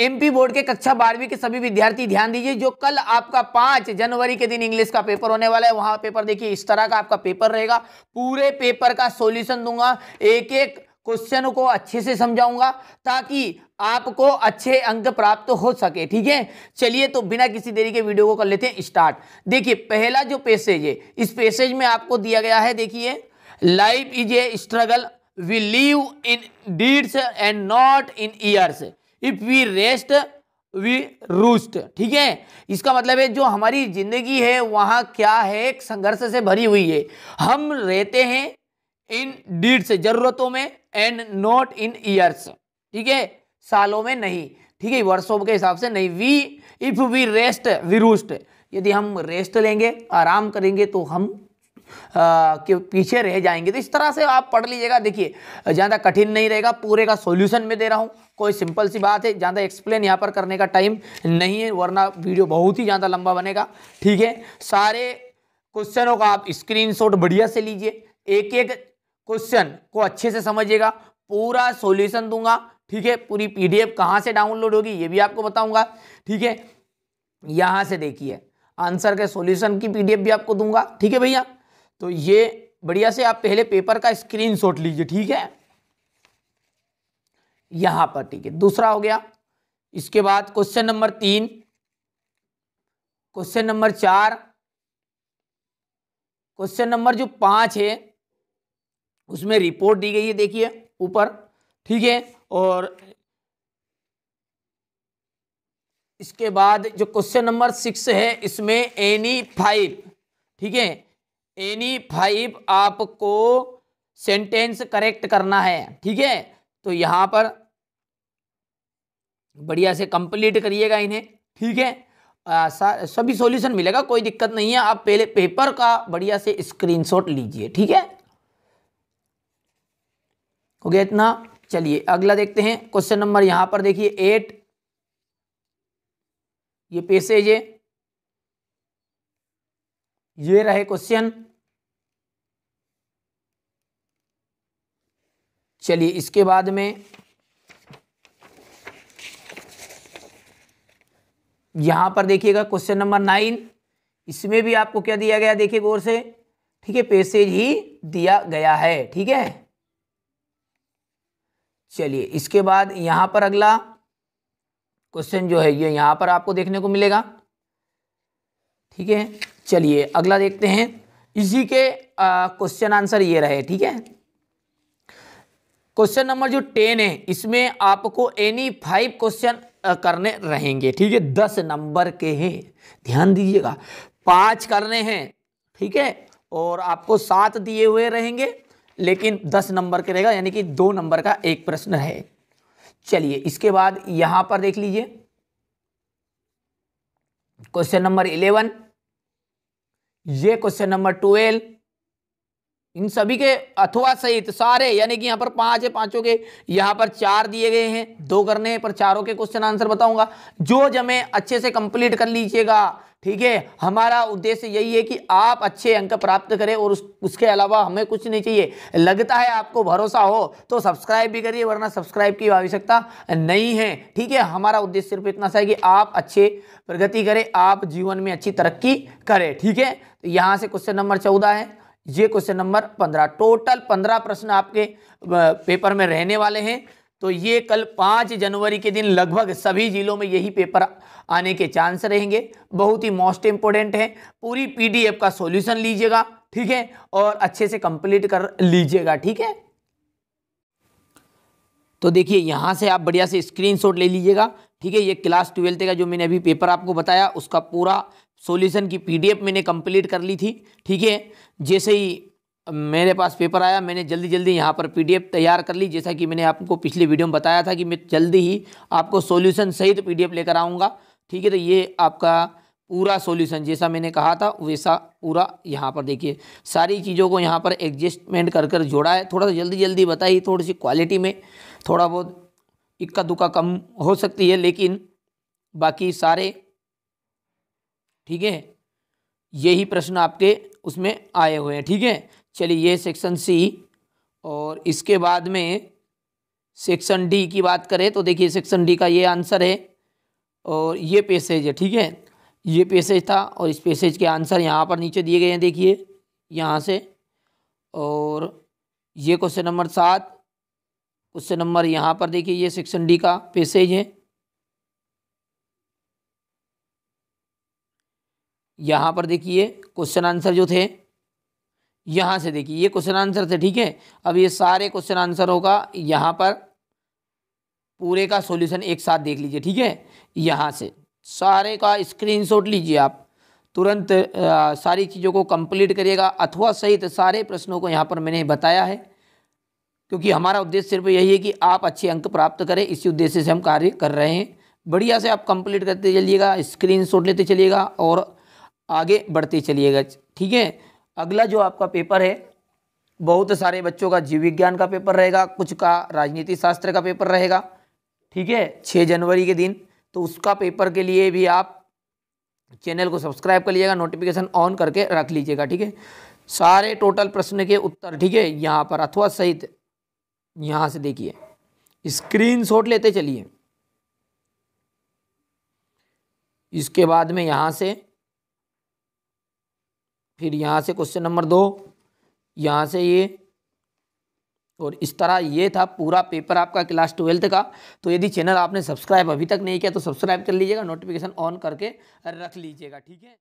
MP board के कक्षा बारहवीं के सभी विद्यार्थी ध्यान दीजिए जो कल आपका पांच जनवरी के दिन इंग्लिश का पेपर होने वाला है वहां पेपर देखिए इस तरह का आपका पेपर रहेगा पूरे पेपर का सोल्यूशन दूंगा एक एक क्वेश्चन को अच्छे से समझाऊंगा ताकि आपको अच्छे अंक प्राप्त हो सके ठीक है चलिए तो बिना किसी देरी के वीडियो को कर लेते हैं स्टार्ट देखिए पहला जो पैसेज है इस पैसेज में आपको दिया गया है देखिए life is a struggle we live in deeds and not in years if we rest we rust ठीक है इसका मतलब है जो हमारी जिंदगी है वहाँ क्या है एक संघर्ष से भरी हुई है हम रहते हैं इन डीड्स जरूरतों में एंड नॉट इन ईयर्स ठीक है सालों में नहीं ठीक है वर्षों के हिसाब से नहीं we if we rest we rust यदि हम रेस्ट लेंगे आराम करेंगे तो हम के पीछे रह जाएंगे तो इस तरह से आप पढ़ लीजिएगा देखिए ज़्यादा कठिन नहीं रहेगा पूरे का सॉल्यूशन में दे रहा हूँ कोई सिंपल सी बात है ज़्यादा एक्सप्लेन यहाँ पर करने का टाइम नहीं है वरना वीडियो बहुत ही ज़्यादा लंबा बनेगा ठीक है सारे क्वेश्चनों का आप स्क्रीन बढ़िया से लीजिए एक एक क्वेश्चन को अच्छे से समझिएगा पूरा सोल्यूशन दूंगा ठीक है पूरी पी डी से डाउनलोड होगी ये भी आपको बताऊंगा ठीक है यहाँ से देखिए आंसर के सॉल्यूशन की पीडीएफ भी आपको दूंगा ठीक है भैया तो ये बढ़िया से आप पहले पेपर का स्क्रीनशॉट लीजिए ठीक है यहां पर ठीक है दूसरा हो गया इसके बाद क्वेश्चन नंबर तीन क्वेश्चन नंबर चार क्वेश्चन नंबर जो पांच है उसमें रिपोर्ट दी गई है देखिए ऊपर ठीक है और इसके बाद जो क्वेश्चन नंबर सिक्स है इसमें एनी फाइव ठीक है एनी फाइव आपको सेंटेंस करेक्ट करना है ठीक है तो यहां पर बढ़िया से कंप्लीट करिएगा इन्हें ठीक है सभी सॉल्यूशन मिलेगा कोई दिक्कत नहीं है आप पहले पेपर का बढ़िया से स्क्रीनशॉट लीजिए ठीक है हो गया इतना चलिए अगला देखते हैं क्वेश्चन नंबर यहां पर देखिए एट ये पैसेज है ये रहे क्वेश्चन चलिए इसके बाद में यहां पर देखिएगा क्वेश्चन नंबर नाइन इसमें भी आपको क्या दिया गया देखिए गौर से ठीक है पैसेज ही दिया गया है ठीक है चलिए इसके बाद यहां पर अगला क्वेश्चन जो है ये यह यहां पर आपको देखने को मिलेगा ठीक है चलिए अगला देखते हैं इसी के क्वेश्चन आंसर ये रहे ठीक है क्वेश्चन नंबर जो टेन है इसमें आपको एनी फाइव क्वेश्चन करने रहेंगे ठीक है दस नंबर के हैं ध्यान दीजिएगा पांच करने हैं ठीक है और आपको सात दिए हुए रहेंगे लेकिन दस नंबर के रहेगा यानी कि दो नंबर का एक प्रश्न है चलिए इसके बाद यहां पर देख लीजिए क्वेश्चन नंबर इलेवन ये क्वेश्चन नंबर ट्वेल्व इन सभी के अथवा सहित सारे यानी कि यहाँ पर पांच है पांचों के यहाँ पर चार दिए गए हैं दो करने पर चारों के क्वेश्चन आंसर बताऊंगा जो जमे अच्छे से कंप्लीट कर लीजिएगा ठीक है हमारा उद्देश्य यही है कि आप अच्छे अंक प्राप्त करें और उस, उसके अलावा हमें कुछ नहीं चाहिए लगता है आपको भरोसा हो तो सब्सक्राइब भी करिए वरना सब्सक्राइब की आवश्यकता नहीं है ठीक है हमारा उद्देश्य सिर्फ इतना सा है कि आप अच्छे प्रगति करें आप जीवन में अच्छी तरक्की करें ठीक है तो यहाँ से क्वेश्चन नंबर चौदह है ये क्वेश्चन नंबर पंद्रह टोटल पंद्रह प्रश्न आपके पेपर में रहने वाले हैं तो ये कल पाँच जनवरी के दिन लगभग सभी जिलों में यही पेपर आने के चांस रहेंगे बहुत ही मोस्ट इम्पोर्टेंट है पूरी पीडीएफ का सॉल्यूशन लीजिएगा ठीक है और अच्छे से कंप्लीट कर लीजिएगा ठीक है तो देखिए यहाँ से आप बढ़िया से स्क्रीनशॉट ले लीजिएगा ठीक है ये क्लास ट्वेल्थ का जो मैंने अभी पेपर आपको बताया उसका पूरा सॉल्यूशन की पीडीएफ मैंने कंप्लीट कर ली थी ठीक है जैसे ही मेरे पास पेपर आया मैंने जल्दी जल्दी यहाँ पर पीडीएफ तैयार कर ली जैसा कि मैंने आपको पिछली वीडियो में बताया था कि मैं जल्दी ही आपको सॉल्यूशन सहित पीडीएफ लेकर आऊँगा ठीक है तो ये आपका पूरा सॉल्यूशन जैसा मैंने कहा था वैसा पूरा यहाँ पर देखिए सारी चीज़ों को यहाँ पर एडजस्टमेंट कर कर जोड़ा है थोड़ा सा जल्दी जल्दी बताइए थोड़ी सी क्वालिटी में थोड़ा बहुत इक्का दुक्का कम हो सकती है लेकिन बाकी सारे ठीक है यही प्रश्न आपके उसमें आए हुए हैं ठीक है चलिए ये सेक्शन सी और इसके बाद में सेक्शन डी की बात करें तो देखिए सेक्शन डी का ये आंसर है और ये पेसेज है ठीक है ये पेसेज था और इस पेसेज के आंसर यहाँ पर नीचे दिए गए हैं देखिए यहाँ से और ये क्वेश्चन नंबर सात क्वेश्चन नंबर यहाँ पर देखिए ये सेक्शन डी का पेसेज है यहाँ पर देखिए क्वेश्चन आंसर जो थे यहाँ से देखिए ये क्वेश्चन आंसर थे ठीक है अब ये सारे क्वेश्चन आंसर होगा यहाँ पर पूरे का सॉल्यूशन एक साथ देख लीजिए ठीक है यहाँ से सारे का स्क्रीनशॉट लीजिए आप तुरंत आ, सारी चीज़ों को कंप्लीट करिएगा अथवा सहित सारे प्रश्नों को यहाँ पर मैंने बताया है क्योंकि हमारा उद्देश्य सिर्फ यही है कि आप अच्छे अंक प्राप्त करें इसी उद्देश्य से हम कार्य कर रहे हैं बढ़िया से आप कंप्लीट करते चलिएगा स्क्रीन लेते चलिएगा और आगे बढ़ते चलिएगा ठीक है अगला जो आपका पेपर है बहुत सारे बच्चों का जीव विज्ञान का पेपर रहेगा कुछ का राजनीति शास्त्र का पेपर रहेगा ठीक है छः जनवरी के दिन तो उसका पेपर के लिए भी आप चैनल को सब्सक्राइब कर लीजिएगा नोटिफिकेशन ऑन करके रख लीजिएगा ठीक है सारे टोटल प्रश्न के उत्तर ठीक है यहाँ पर अथवा सहित यहाँ से देखिए शॉट लेते चलिए इसके बाद में यहाँ से फिर यहाँ से क्वेश्चन नंबर दो यहाँ से ये और इस तरह ये था पूरा पेपर आपका क्लास ट्वेल्थ का तो यदि चैनल आपने सब्सक्राइब अभी तक नहीं किया तो सब्सक्राइब कर लीजिएगा नोटिफिकेशन ऑन करके रख लीजिएगा ठीक है